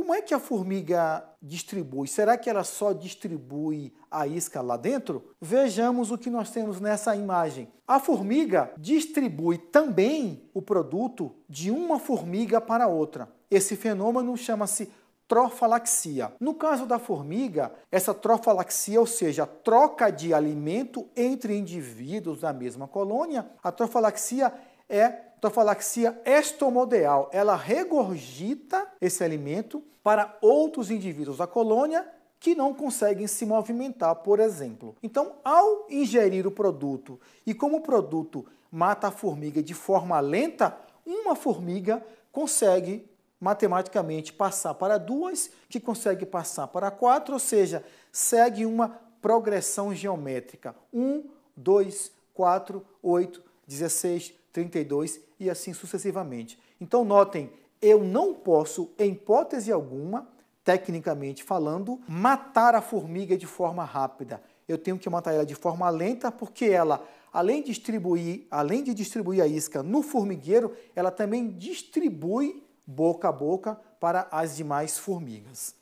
Como é que a formiga distribui? Será que ela só distribui a isca lá dentro? Vejamos o que nós temos nessa imagem. A formiga distribui também o produto de uma formiga para outra. Esse fenômeno chama-se trofalaxia. No caso da formiga, essa trofalaxia, ou seja, troca de alimento entre indivíduos da mesma colônia, a trofalaxia é então, a estomodeal, ela regurgita esse alimento para outros indivíduos da colônia que não conseguem se movimentar, por exemplo. Então, ao ingerir o produto e como o produto mata a formiga de forma lenta, uma formiga consegue matematicamente passar para duas, que consegue passar para quatro, ou seja, segue uma progressão geométrica. 1, 2, 4, 8, 16, 32 e assim sucessivamente. Então notem, eu não posso, em hipótese alguma, tecnicamente falando, matar a formiga de forma rápida. Eu tenho que matar ela de forma lenta, porque ela, além de distribuir, além de distribuir a isca no formigueiro, ela também distribui boca a boca para as demais formigas.